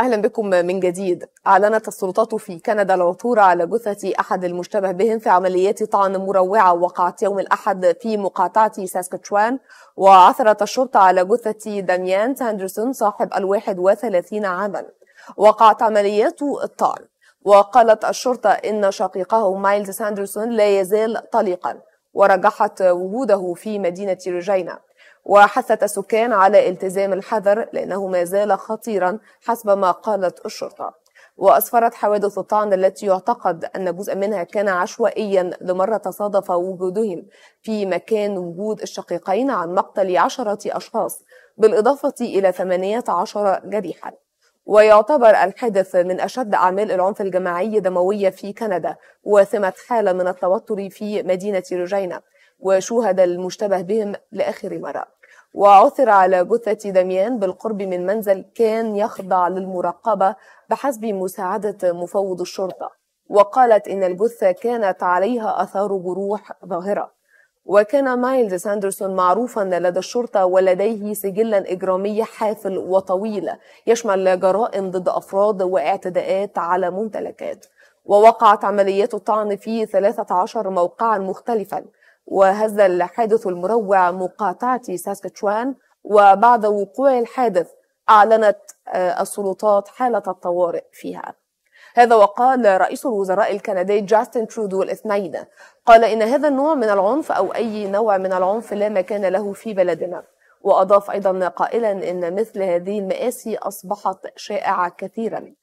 أهلا بكم من جديد أعلنت السلطات في كندا العثور على جثة أحد المشتبه بهم في عمليات طعن مروعة وقعت يوم الأحد في مقاطعة ساسكاتشوان وعثرت الشرطة على جثة داميان ساندرسون صاحب الواحد وثلاثين عاما وقعت عمليات الطعن وقالت الشرطة إن شقيقه مايلز ساندرسون لا يزال طليقا ورجحت وجوده في مدينة ريجينا وحثت السكان على التزام الحذر لأنه ما زال خطيرا حسب ما قالت الشرطة وأسفرت حوادث الطعن التي يعتقد أن جزء منها كان عشوائيا لمرة تصادف وجودهم في مكان وجود الشقيقين عن مقتل عشرة أشخاص بالإضافة إلى 18 جريحا ويعتبر الحادث من أشد أعمال العنف الجماعي دموية في كندا واثمة حالة من التوتر في مدينة روجينا وشوهد المشتبه بهم لآخر مرة وعثر على جثة دميان بالقرب من منزل كان يخضع للمراقبة بحسب مساعدة مفوض الشرطة وقالت إن الجثة كانت عليها أثار جروح ظاهرة وكان مايلز ساندرسون معروفا لدى الشرطة ولديه سجلا إجرامي حافل وطويل يشمل جرائم ضد أفراد واعتداءات على ممتلكات ووقعت عمليات الطعن في 13 موقعا مختلفا وهذا الحادث المروع مقاطعة ساسكتشوان وبعد وقوع الحادث أعلنت آه، السلطات حالة الطوارئ فيها هذا وقال رئيس الوزراء الكندي جاستن ترودو الاثنين قال إن هذا النوع من العنف أو أي نوع من العنف لا مكان له في بلدنا وأضاف أيضا قائلا إن مثل هذه المآسي أصبحت شائعة كثيرا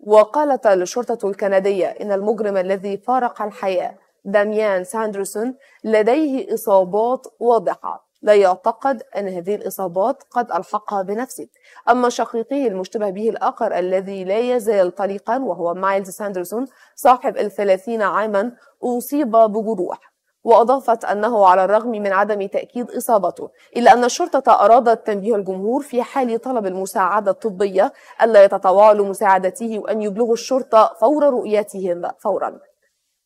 وقالت الشرطة الكندية إن المجرم الذي فارق الحياة داميان ساندرسون لديه إصابات واضحة لا يعتقد أن هذه الإصابات قد ألحقها بنفسه أما شقيقه المشتبه به الآخر الذي لا يزال طليقا وهو مايلز ساندرسون صاحب الثلاثين عاما أصيب بجروح وأضافت أنه على الرغم من عدم تأكيد إصابته إلا أن الشرطة أرادت تنبيه الجمهور في حال طلب المساعدة الطبية ألا يتطوعوا لمساعدته وأن يبلغوا الشرطة فور رؤيتهم فورا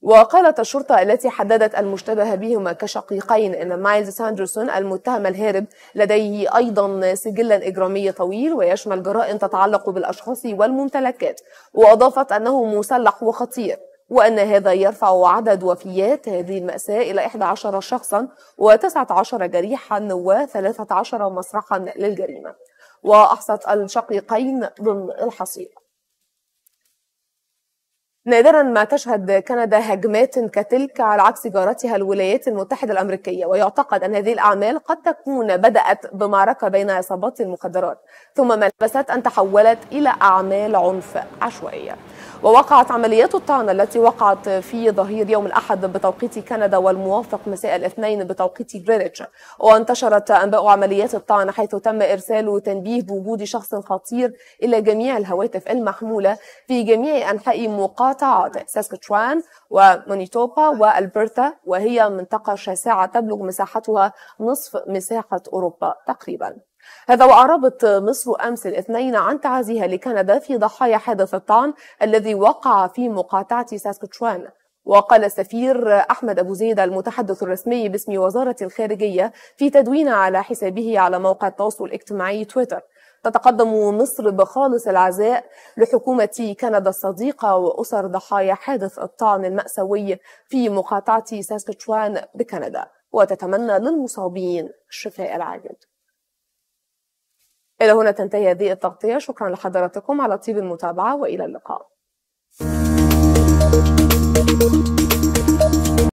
وقالت الشرطة التي حددت المشتبه بهما كشقيقين أن مايلز ساندرسون المتهم الهارب لديه أيضا سجلا إجرامي طويل ويشمل جرائم تتعلق بالأشخاص والممتلكات وأضافت أنه مسلح وخطير وأن هذا يرفع عدد وفيات هذه المأساة إلى 11 شخصا و19 جريحا و13 مسرحا للجريمة وأحصت الشقيقين ضمن الحصيلة نادرا ما تشهد كندا هجمات كتلك على عكس جارتها الولايات المتحدة الأمريكية ويعتقد أن هذه الأعمال قد تكون بدأت بمعركة بين عصابات المخدرات ثم ما لبثت أن تحولت إلى أعمال عنف عشوائية ووقعت عمليات الطعن التي وقعت في ظهير يوم الأحد بتوقيت كندا والموافق مساء الاثنين بتوقيت غرينتش وانتشرت أنباء عمليات الطعن حيث تم إرسال تنبيه بوجود شخص خطير إلى جميع الهواتف المحمولة في جميع أنحاء مقاطعات ساسكتشوان ومانيتوبا والبرتا وهي منطقة شاسعة تبلغ مساحتها نصف مساحة أوروبا تقريباً هذا وأعربت مصر أمس الاثنين عن تعازيها لكندا في ضحايا حادث الطعن الذي وقع في مقاطعة ساسكتشوان وقال السفير أحمد أبو زيد المتحدث الرسمي باسم وزارة الخارجية في تدوين على حسابه على موقع التواصل الاجتماعي تويتر تتقدم مصر بخالص العزاء لحكومة كندا الصديقة وأسر ضحايا حادث الطعن المأساوي في مقاطعة ساسكتشوان بكندا وتتمنى للمصابين الشفاء العاجل إلى هنا تنتهي هذه التغطية شكرا لحضراتكم على طيب المتابعة وإلى اللقاء thank you